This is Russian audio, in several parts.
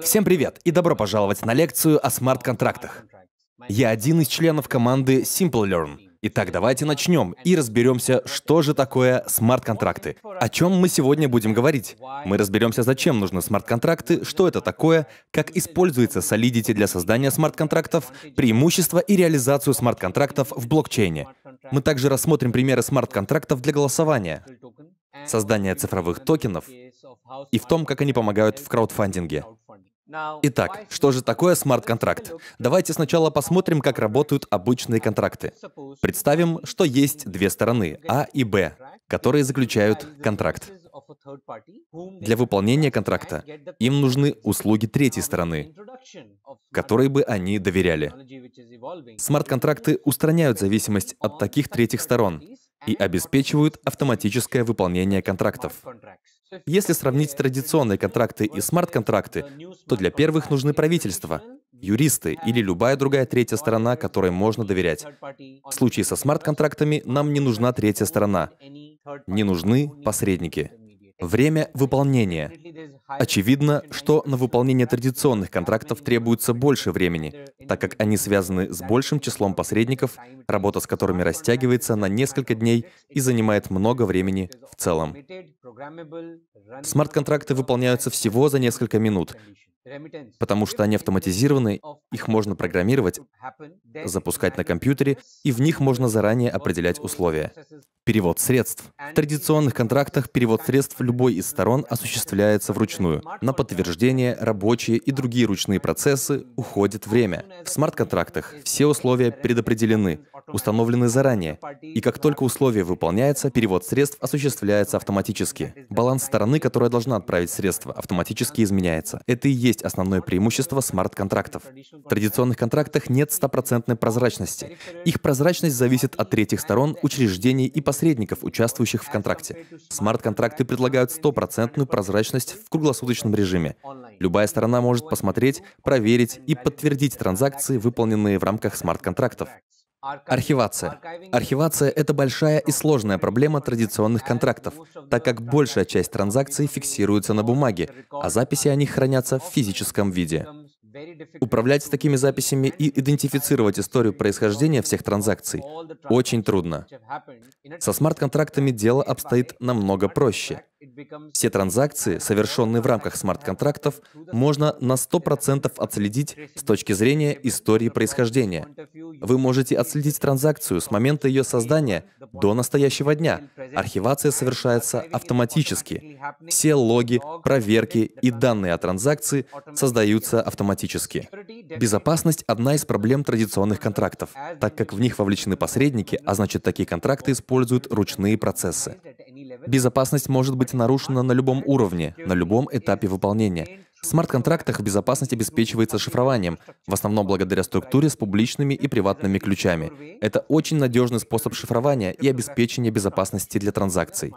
Всем привет и добро пожаловать на лекцию о смарт-контрактах. Я один из членов команды Simple Learn. Итак, давайте начнем и разберемся, что же такое смарт-контракты. О чем мы сегодня будем говорить? Мы разберемся, зачем нужны смарт-контракты, что это такое, как используется Solidity для создания смарт-контрактов, преимущества и реализацию смарт-контрактов в блокчейне. Мы также рассмотрим примеры смарт-контрактов для голосования, создания цифровых токенов и в том, как они помогают в краудфандинге. Итак, что же такое смарт-контракт? Давайте сначала посмотрим, как работают обычные контракты. Представим, что есть две стороны, А и Б, которые заключают контракт. Для выполнения контракта им нужны услуги третьей стороны, которой бы они доверяли. Смарт-контракты устраняют зависимость от таких третьих сторон и обеспечивают автоматическое выполнение контрактов. Если сравнить традиционные контракты и смарт-контракты, то для первых нужны правительства, юристы или любая другая третья сторона, которой можно доверять. В случае со смарт-контрактами нам не нужна третья сторона. Не нужны посредники. Время выполнения. Очевидно, что на выполнение традиционных контрактов требуется больше времени, так как они связаны с большим числом посредников, работа с которыми растягивается на несколько дней и занимает много времени в целом. Смарт-контракты выполняются всего за несколько минут, потому что они автоматизированы, их можно программировать, запускать на компьютере, и в них можно заранее определять условия. Перевод средств. В традиционных контрактах перевод средств любой из сторон осуществляется вручную. На подтверждение, рабочие и другие ручные процессы уходит время. В смарт-контрактах все условия предопределены, установлены заранее, и как только условие выполняется, перевод средств осуществляется автоматически. Баланс стороны, которая должна отправить средства, автоматически изменяется. Это и есть есть основное преимущество смарт-контрактов. В традиционных контрактах нет стопроцентной прозрачности. Их прозрачность зависит от третьих сторон, учреждений и посредников, участвующих в контракте. Смарт-контракты предлагают стопроцентную прозрачность в круглосуточном режиме. Любая сторона может посмотреть, проверить и подтвердить транзакции, выполненные в рамках смарт-контрактов. Архивация. Архивация — это большая и сложная проблема традиционных контрактов, так как большая часть транзакций фиксируется на бумаге, а записи о них хранятся в физическом виде. Управлять такими записями и идентифицировать историю происхождения всех транзакций очень трудно. Со смарт-контрактами дело обстоит намного проще. Все транзакции, совершенные в рамках смарт-контрактов, можно на 100% отследить с точки зрения истории происхождения. Вы можете отследить транзакцию с момента ее создания до настоящего дня. Архивация совершается автоматически. Все логи, проверки и данные о транзакции создаются автоматически. Безопасность — одна из проблем традиционных контрактов, так как в них вовлечены посредники, а значит такие контракты используют ручные процессы. Безопасность может быть нарушена на любом уровне, на любом этапе выполнения. В смарт-контрактах безопасность обеспечивается шифрованием, в основном благодаря структуре с публичными и приватными ключами. Это очень надежный способ шифрования и обеспечения безопасности для транзакций.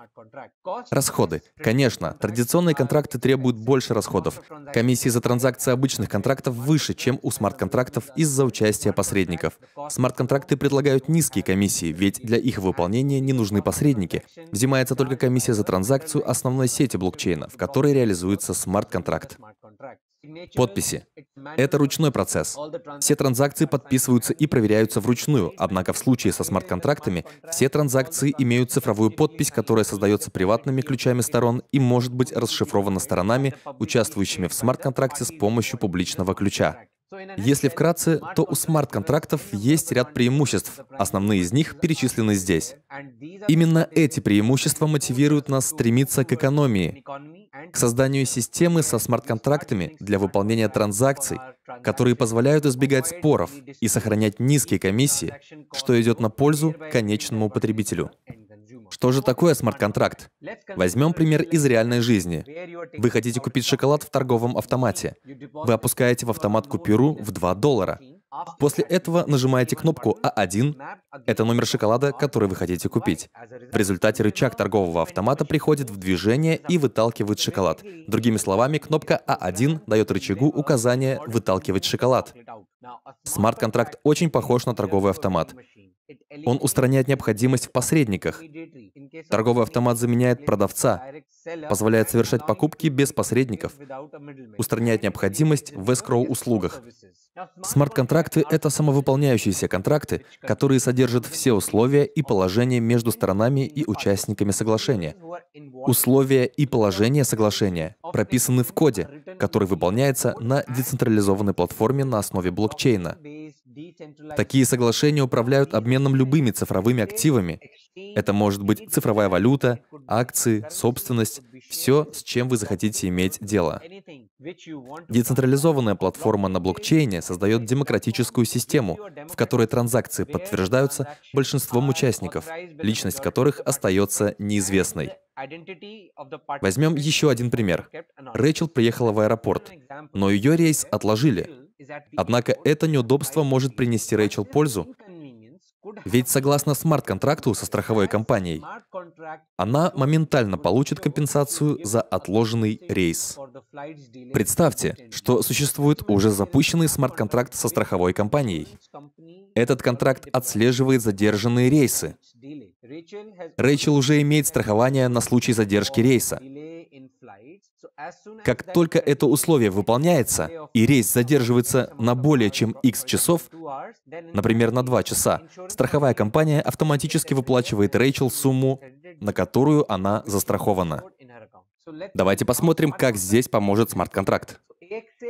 Расходы. Конечно, традиционные контракты требуют больше расходов. Комиссии за транзакции обычных контрактов выше, чем у смарт-контрактов из-за участия посредников. Смарт-контракты предлагают низкие комиссии, ведь для их выполнения не нужны посредники. Взимается только комиссия за транзакцию основной сети блокчейна, в которой реализуется смарт-контракт. Подписи. Это ручной процесс. Все транзакции подписываются и проверяются вручную, однако в случае со смарт-контрактами все транзакции имеют цифровую подпись, которая создается приватными ключами сторон и может быть расшифрована сторонами, участвующими в смарт-контракте с помощью публичного ключа. Если вкратце, то у смарт-контрактов есть ряд преимуществ. Основные из них перечислены здесь. Именно эти преимущества мотивируют нас стремиться к экономии, к созданию системы со смарт-контрактами для выполнения транзакций, которые позволяют избегать споров и сохранять низкие комиссии, что идет на пользу конечному потребителю. Что же такое смарт-контракт? Возьмем пример из реальной жизни. Вы хотите купить шоколад в торговом автомате. Вы опускаете в автомат купюру в 2 доллара. После этого нажимаете кнопку А1, это номер шоколада, который вы хотите купить. В результате рычаг торгового автомата приходит в движение и выталкивает шоколад. Другими словами, кнопка А1 дает рычагу указание «выталкивать шоколад». Смарт-контракт очень похож на торговый автомат. Он устраняет необходимость в посредниках. Торговый автомат заменяет продавца, позволяет совершать покупки без посредников, устраняет необходимость в эскроу-услугах. Смарт-контракты — это самовыполняющиеся контракты, которые содержат все условия и положения между сторонами и участниками соглашения. Условия и положения соглашения прописаны в коде, который выполняется на децентрализованной платформе на основе блокчейна — Такие соглашения управляют обменом любыми цифровыми активами. Это может быть цифровая валюта, акции, собственность, все, с чем вы захотите иметь дело. Децентрализованная платформа на блокчейне создает демократическую систему, в которой транзакции подтверждаются большинством участников, личность которых остается неизвестной. Возьмем еще один пример. Рэчел приехала в аэропорт, но ее рейс отложили, Однако это неудобство может принести Рэйчел пользу, ведь согласно смарт-контракту со страховой компанией, она моментально получит компенсацию за отложенный рейс. Представьте, что существует уже запущенный смарт-контракт со страховой компанией. Этот контракт отслеживает задержанные рейсы. Рэйчел уже имеет страхование на случай задержки рейса. Как только это условие выполняется, и рейс задерживается на более чем X часов, например, на 2 часа, страховая компания автоматически выплачивает Рэйчел сумму, на которую она застрахована. Давайте посмотрим, как здесь поможет смарт-контракт.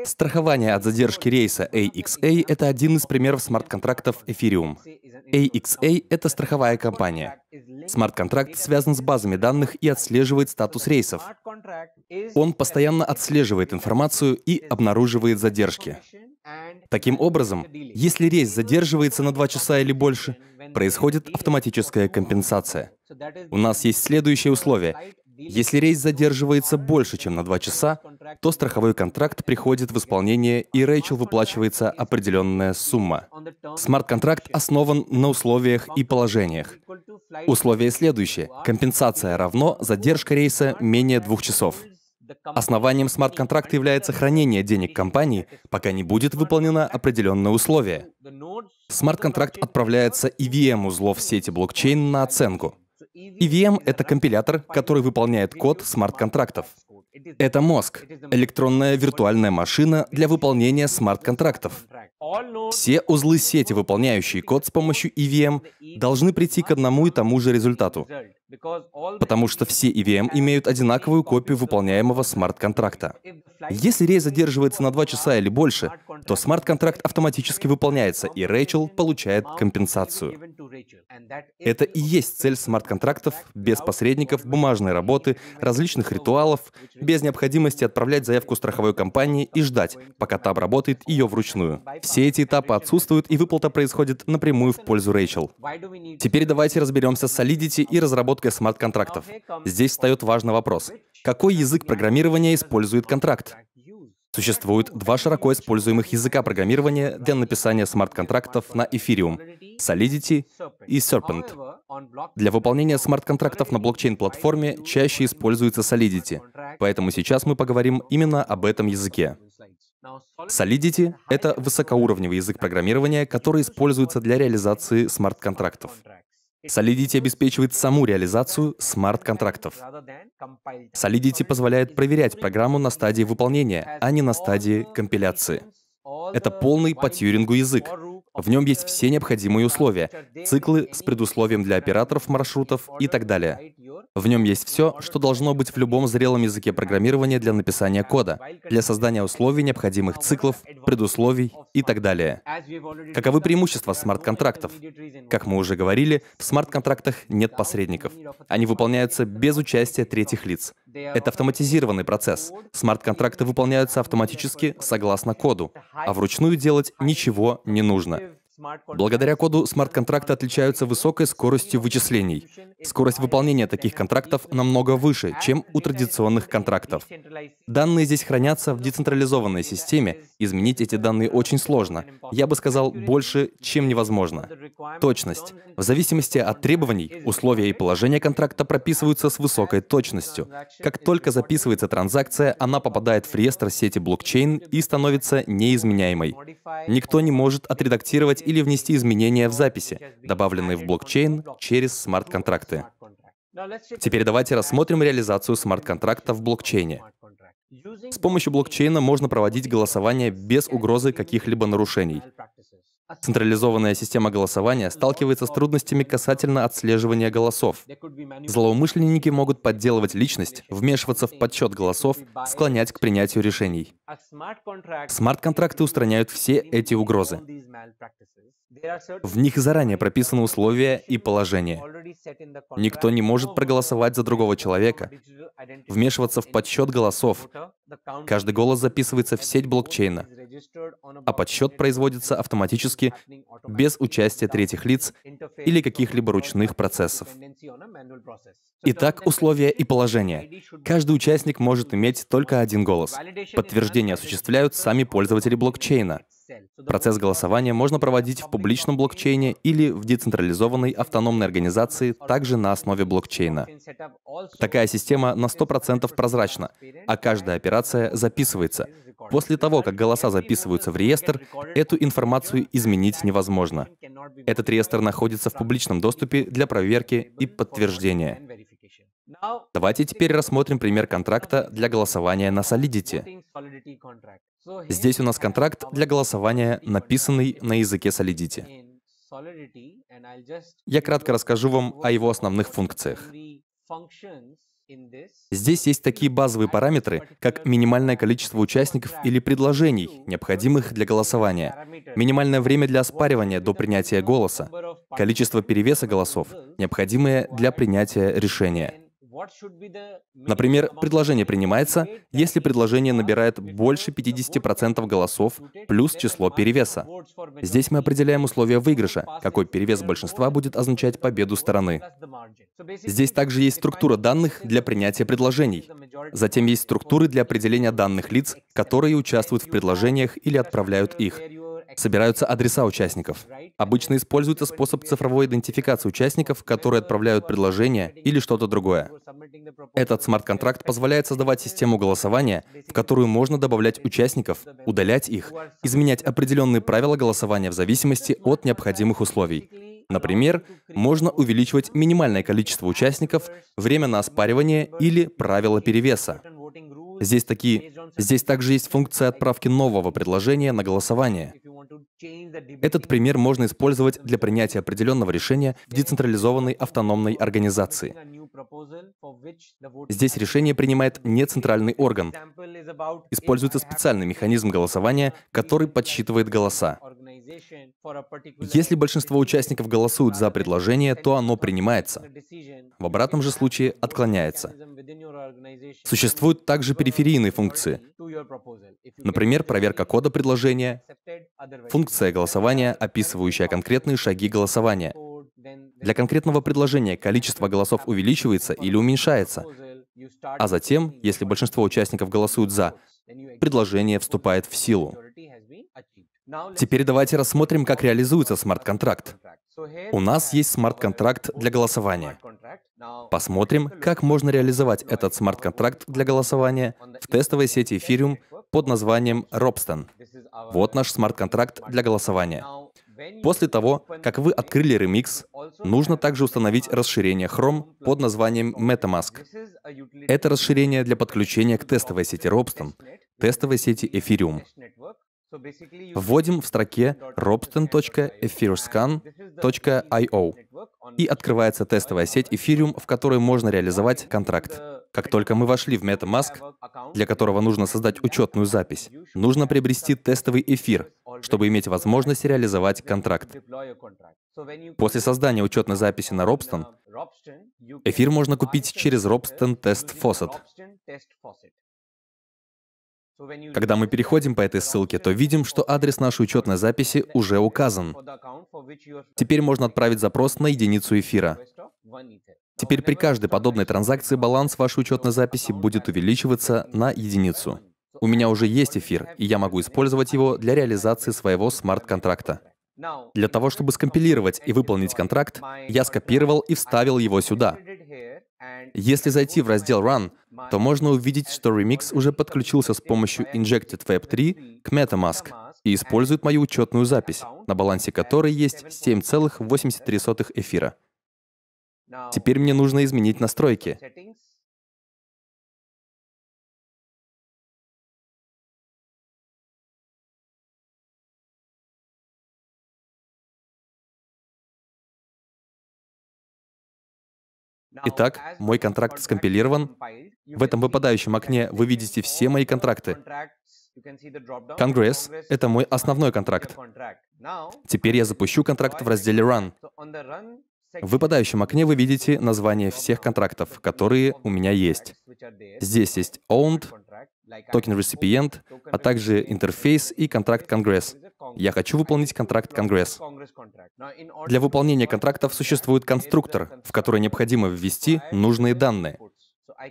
Страхование от задержки рейса AXA — это один из примеров смарт-контрактов Ethereum. AXA — это страховая компания. Смарт-контракт связан с базами данных и отслеживает статус рейсов. Он постоянно отслеживает информацию и обнаруживает задержки. Таким образом, если рейс задерживается на 2 часа или больше, происходит автоматическая компенсация. У нас есть следующее условие. Если рейс задерживается больше, чем на 2 часа, то страховой контракт приходит в исполнение и Рэйчел выплачивается определенная сумма. Смарт-контракт основан на условиях и положениях. Условие следующее. Компенсация равно задержка рейса менее двух часов. Основанием смарт-контракта является хранение денег компании, пока не будет выполнено определенное условие. Смарт-контракт отправляется EVM узлов сети блокчейн на оценку. EVM — это компилятор, который выполняет код смарт-контрактов. Это мозг, электронная виртуальная машина для выполнения смарт-контрактов. Все узлы сети, выполняющие код с помощью EVM, должны прийти к одному и тому же результату. Потому что все EVM имеют одинаковую копию выполняемого смарт-контракта. Если рейс задерживается на 2 часа или больше, то смарт-контракт автоматически выполняется, и Рэйчел получает компенсацию. Это и есть цель смарт-контрактов без посредников, бумажной работы, различных ритуалов, без необходимости отправлять заявку страховой компании и ждать, пока та обработает ее вручную. Все эти этапы отсутствуют, и выплата происходит напрямую в пользу Рэйчел. Теперь давайте разберемся с Solidity и разработкой смарт-контрактов. Здесь встает важный вопрос. Какой язык программирования использует контракт? Существует два широко используемых языка программирования для написания смарт-контрактов на Ethereum — Solidity и Serpent. Для выполнения смарт-контрактов на блокчейн-платформе чаще используется Solidity, поэтому сейчас мы поговорим именно об этом языке. Solidity — это высокоуровневый язык программирования, который используется для реализации смарт-контрактов. Solidity обеспечивает саму реализацию смарт-контрактов. Solidity позволяет проверять программу на стадии выполнения, а не на стадии компиляции. Это полный по Тьюрингу язык. В нем есть все необходимые условия, циклы с предусловием для операторов маршрутов и так далее. В нем есть все, что должно быть в любом зрелом языке программирования для написания кода, для создания условий, необходимых циклов, предусловий и так далее. Каковы преимущества смарт-контрактов? Как мы уже говорили, в смарт-контрактах нет посредников. Они выполняются без участия третьих лиц. Это автоматизированный процесс. Смарт-контракты выполняются автоматически согласно коду, а вручную делать ничего не нужно. Благодаря коду смарт-контракты отличаются высокой скоростью вычислений. Скорость выполнения таких контрактов намного выше, чем у традиционных контрактов. Данные здесь хранятся в децентрализованной системе. Изменить эти данные очень сложно. Я бы сказал, больше, чем невозможно. Точность. В зависимости от требований, условия и положения контракта прописываются с высокой точностью. Как только записывается транзакция, она попадает в реестр сети блокчейн и становится неизменяемой. Никто не может отредактировать или внести изменения в записи, добавленные в блокчейн через смарт-контракты. Теперь давайте рассмотрим реализацию смарт-контракта в блокчейне. С помощью блокчейна можно проводить голосование без угрозы каких-либо нарушений. Централизованная система голосования сталкивается с трудностями касательно отслеживания голосов. Злоумышленники могут подделывать личность, вмешиваться в подсчет голосов, склонять к принятию решений. Смарт-контракты устраняют все эти угрозы. В них заранее прописаны условия и положения. Никто не может проголосовать за другого человека, вмешиваться в подсчет голосов. Каждый голос записывается в сеть блокчейна, а подсчет производится автоматически без участия третьих лиц или каких-либо ручных процессов. Итак, условия и положения. Каждый участник может иметь только один голос. Подтверждения осуществляют сами пользователи блокчейна. Процесс голосования можно проводить в публичном блокчейне или в децентрализованной автономной организации, также на основе блокчейна. Такая система на 100% прозрачна, а каждая операция записывается. После того, как голоса записываются в реестр, эту информацию изменить невозможно. Этот реестр находится в публичном доступе для проверки и подтверждения. Давайте теперь рассмотрим пример контракта для голосования на Solidity. Здесь у нас контракт для голосования, написанный на языке Solidity. Я кратко расскажу вам о его основных функциях. Здесь есть такие базовые параметры, как минимальное количество участников или предложений, необходимых для голосования, минимальное время для оспаривания до принятия голоса, количество перевеса голосов, необходимое для принятия решения, Например, предложение принимается, если предложение набирает больше 50% голосов плюс число перевеса. Здесь мы определяем условия выигрыша, какой перевес большинства будет означать победу стороны. Здесь также есть структура данных для принятия предложений. Затем есть структуры для определения данных лиц, которые участвуют в предложениях или отправляют их собираются адреса участников. Обычно используется способ цифровой идентификации участников, которые отправляют предложение или что-то другое. Этот смарт-контракт позволяет создавать систему голосования, в которую можно добавлять участников, удалять их, изменять определенные правила голосования в зависимости от необходимых условий. Например, можно увеличивать минимальное количество участников, время на оспаривание или правила перевеса. Здесь, такие, здесь также есть функция отправки нового предложения на голосование. Этот пример можно использовать для принятия определенного решения в децентрализованной автономной организации. Здесь решение принимает не центральный орган. Используется специальный механизм голосования, который подсчитывает голоса. Если большинство участников голосуют за предложение, то оно принимается. В обратном же случае отклоняется. Существуют также периферийные функции, например, проверка кода предложения, функция голосования, описывающая конкретные шаги голосования. Для конкретного предложения количество голосов увеличивается или уменьшается, а затем, если большинство участников голосуют «за», предложение вступает в силу. Теперь давайте рассмотрим, как реализуется смарт-контракт. У нас есть смарт-контракт для голосования. Посмотрим, как можно реализовать этот смарт-контракт для голосования в тестовой сети Ethereum под названием Robston. Вот наш смарт-контракт для голосования. После того, как вы открыли Remix, нужно также установить расширение Chrome под названием MetaMask. Это расширение для подключения к тестовой сети Robston, тестовой сети Ethereum. Вводим в строке robston.etheroscan.io и открывается тестовая сеть Ethereum, в которой можно реализовать контракт. Как только мы вошли в MetaMask, для которого нужно создать учетную запись, нужно приобрести тестовый эфир, чтобы иметь возможность реализовать контракт. После создания учетной записи на Robston, эфир можно купить через Robston Test Faucet. Когда мы переходим по этой ссылке, то видим, что адрес нашей учетной записи уже указан. Теперь можно отправить запрос на единицу эфира. Теперь при каждой подобной транзакции баланс вашей учетной записи будет увеличиваться на единицу. У меня уже есть эфир, и я могу использовать его для реализации своего смарт-контракта. Для того, чтобы скомпилировать и выполнить контракт, я скопировал и вставил его сюда. Если зайти в раздел Run, то можно увидеть, что Remix уже подключился с помощью Injected Web 3 к MetaMask и использует мою учетную запись, на балансе которой есть 7,83 эфира. Теперь мне нужно изменить настройки. Итак, мой контракт скомпилирован. В этом выпадающем окне вы видите все мои контракты. Конгресс — это мой основной контракт. Теперь я запущу контракт в разделе Run. В выпадающем окне вы видите название всех контрактов, которые у меня есть. Здесь есть Owned, токен Recipient, а также интерфейс и контракт Конгресс. Я хочу выполнить контракт Конгресс. Для выполнения контрактов существует конструктор, в который необходимо ввести нужные данные.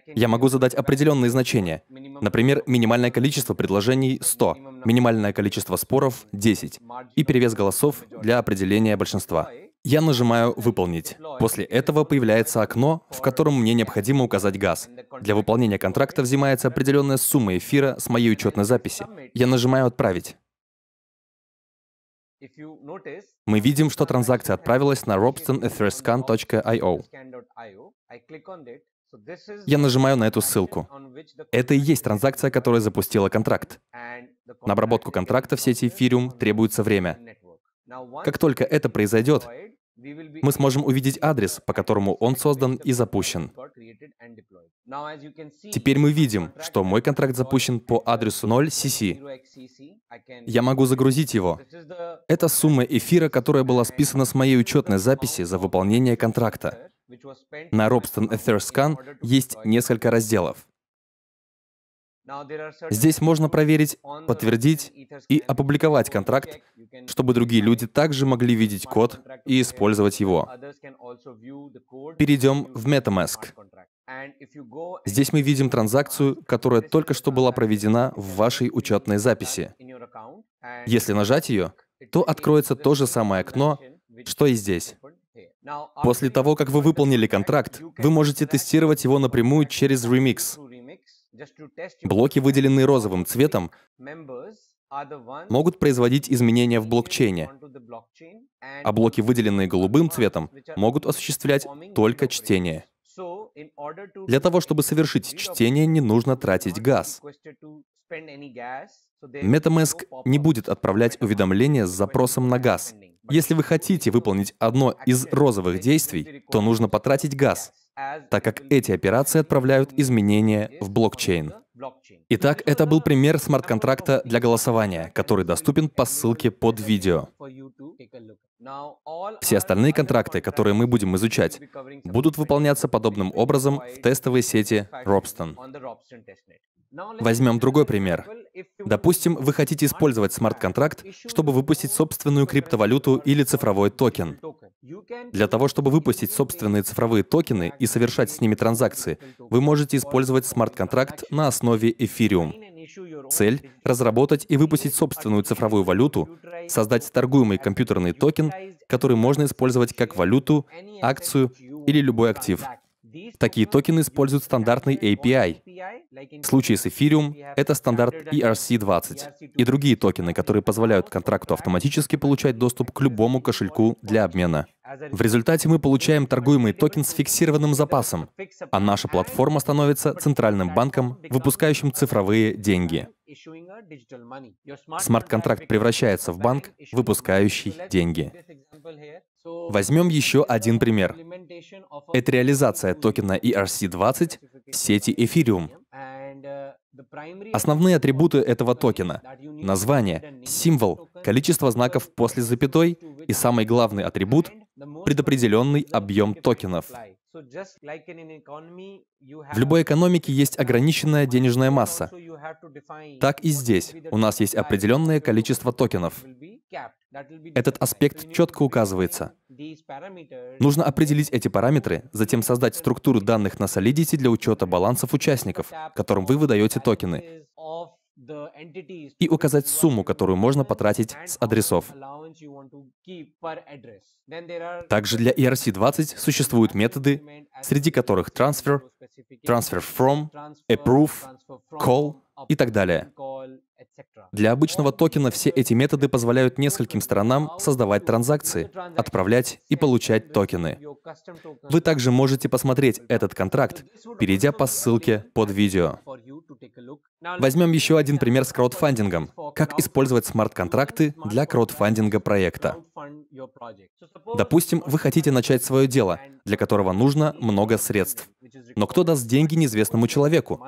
Я могу задать определенные значения. Например, минимальное количество предложений — 100, минимальное количество споров — 10 и перевес голосов для определения большинства. Я нажимаю «Выполнить». После этого появляется окно, в котором мне необходимо указать газ. Для выполнения контракта взимается определенная сумма эфира с моей учетной записи. Я нажимаю «Отправить». Мы видим, что uh, транзакция отправилась на robstonetherscan.io. Я нажимаю на эту ссылку. Это и есть транзакция, которая запустила контракт. На обработку контракта в сети Ethereum требуется время. Как только это произойдет, мы сможем увидеть адрес, по которому он создан и запущен. Теперь мы видим, что мой контракт запущен по адресу 0cc. Я могу загрузить его. Это сумма эфира, которая была списана с моей учетной записи за выполнение контракта. На Robston EtherScan есть несколько разделов. Здесь можно проверить, подтвердить и опубликовать контракт чтобы другие люди также могли видеть код и использовать его. Перейдем в MetaMask. Здесь мы видим транзакцию, которая только что была проведена в вашей учетной записи. Если нажать ее, то откроется то же самое окно, что и здесь. После того, как вы выполнили контракт, вы можете тестировать его напрямую через Remix. Блоки, выделенные розовым цветом, могут производить изменения в блокчейне, а блоки, выделенные голубым цветом, могут осуществлять только чтение. Для того, чтобы совершить чтение, не нужно тратить газ. MetaMask не будет отправлять уведомления с запросом на газ. Если вы хотите выполнить одно из розовых действий, то нужно потратить газ, так как эти операции отправляют изменения в блокчейн. Итак, это был пример смарт-контракта для голосования, который доступен по ссылке под видео. Все остальные контракты, которые мы будем изучать, будут выполняться подобным образом в тестовой сети Robston. Возьмем другой пример. Допустим, вы хотите использовать смарт-контракт, чтобы выпустить собственную криптовалюту или цифровой токен. Для того, чтобы выпустить собственные цифровые токены и совершать с ними транзакции, вы можете использовать смарт-контракт на основе Ethereum. Цель — разработать и выпустить собственную цифровую валюту, создать торгуемый компьютерный токен, который можно использовать как валюту, акцию или любой актив. Такие токены используют стандартный API. В случае с Ethereum это стандарт ERC-20 и другие токены, которые позволяют контракту автоматически получать доступ к любому кошельку для обмена. В результате мы получаем торгуемый токен с фиксированным запасом, а наша платформа становится центральным банком, выпускающим цифровые деньги. Смарт-контракт превращается в банк, выпускающий деньги. Возьмем еще один пример. Это реализация токена ERC20 в сети Ethereum. Uh, Основные атрибуты этого токена — название, символ, количество знаков после запятой и самый главный атрибут — предопределенный объем токенов — в любой экономике есть ограниченная денежная масса. Так и здесь у нас есть определенное количество токенов. Этот аспект четко указывается. Нужно определить эти параметры, затем создать структуру данных на Solidity для учета балансов участников, которым вы выдаете токены, и указать сумму, которую можно потратить с адресов. Также для ERC-20 существуют методы, среди которых transfer transfer from, approve, call и так далее. Для обычного токена все эти методы позволяют нескольким сторонам создавать транзакции, отправлять и получать токены. Вы также можете посмотреть этот контракт, перейдя по ссылке под видео. Возьмем еще один пример с краудфандингом. Как использовать смарт-контракты для краудфандинга проекта. Допустим, вы хотите начать свое дело, для которого нужно много средств. Но кто даст деньги неизвестному человеку?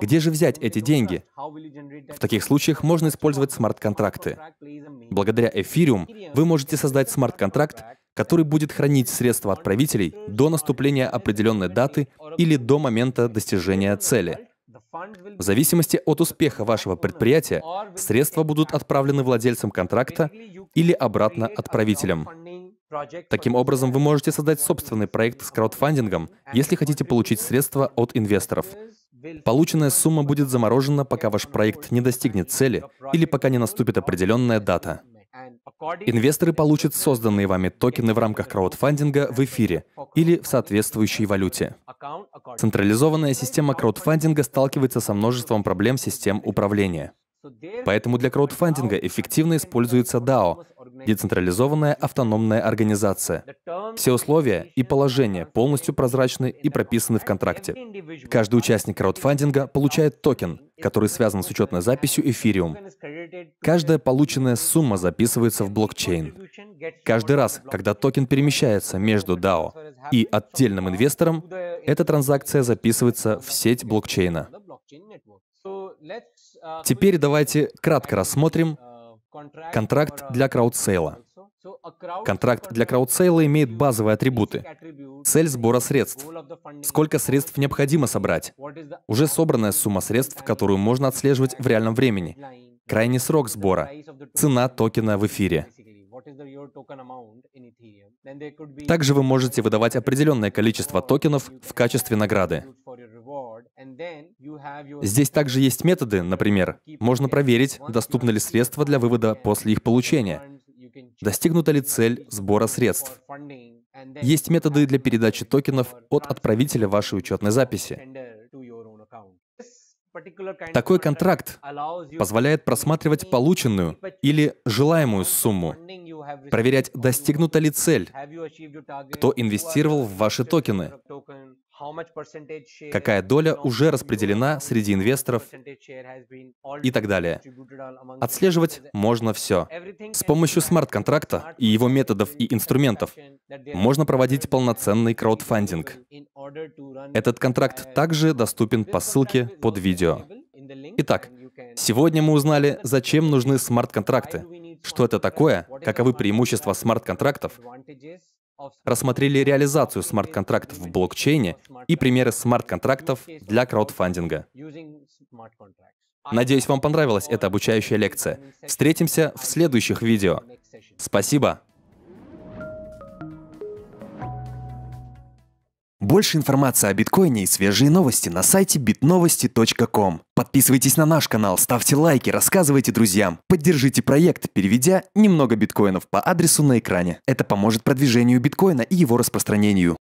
Где же взять эти деньги? В таких случаях можно использовать смарт-контракты. Благодаря Ethereum вы можете создать смарт-контракт, который будет хранить средства отправителей до наступления определенной даты или до момента достижения цели — в зависимости от успеха вашего предприятия, средства будут отправлены владельцам контракта или обратно отправителям. Таким образом, вы можете создать собственный проект с краудфандингом, если хотите получить средства от инвесторов. Полученная сумма будет заморожена, пока ваш проект не достигнет цели или пока не наступит определенная дата. Инвесторы получат созданные вами токены в рамках краудфандинга в эфире или в соответствующей валюте. Централизованная система краудфандинга сталкивается со множеством проблем систем управления. Поэтому для краудфандинга эффективно используется DAO – децентрализованная автономная организация. Все условия и положения полностью прозрачны и прописаны в контракте. Каждый участник краудфандинга получает токен, который связан с учетной записью Ethereum. Каждая полученная сумма записывается в блокчейн. Каждый раз, когда токен перемещается между DAO и отдельным инвестором, эта транзакция записывается в сеть блокчейна. Uh, Теперь давайте кратко рассмотрим uh, контракт uh, для краудсейла. Контракт для краудсейла имеет базовые атрибуты. Цель сбора средств. Сколько средств необходимо собрать. Уже собранная сумма средств, которую можно отслеживать в реальном времени. Крайний срок сбора. Цена токена в эфире. Также вы можете выдавать определенное количество токенов в качестве награды. Здесь также есть методы, например, можно проверить, доступны ли средства для вывода после их получения, достигнута ли цель сбора средств. Есть методы для передачи токенов от отправителя вашей учетной записи. Такой контракт позволяет просматривать полученную или желаемую сумму, проверять, достигнута ли цель, кто инвестировал в ваши токены, какая доля уже распределена среди инвесторов и так далее. Отслеживать можно все. С помощью смарт-контракта и его методов и инструментов можно проводить полноценный краудфандинг. Этот контракт также доступен по ссылке под видео. Итак, сегодня мы узнали, зачем нужны смарт-контракты, что это такое, каковы преимущества смарт-контрактов рассмотрели реализацию смарт-контрактов в блокчейне и примеры смарт-контрактов для краудфандинга. Надеюсь, вам понравилась эта обучающая лекция. Встретимся в следующих видео. Спасибо! Больше информации о биткоине и свежие новости на сайте bitnovosti.com. Подписывайтесь на наш канал, ставьте лайки, рассказывайте друзьям. Поддержите проект, переведя немного биткоинов по адресу на экране. Это поможет продвижению биткоина и его распространению.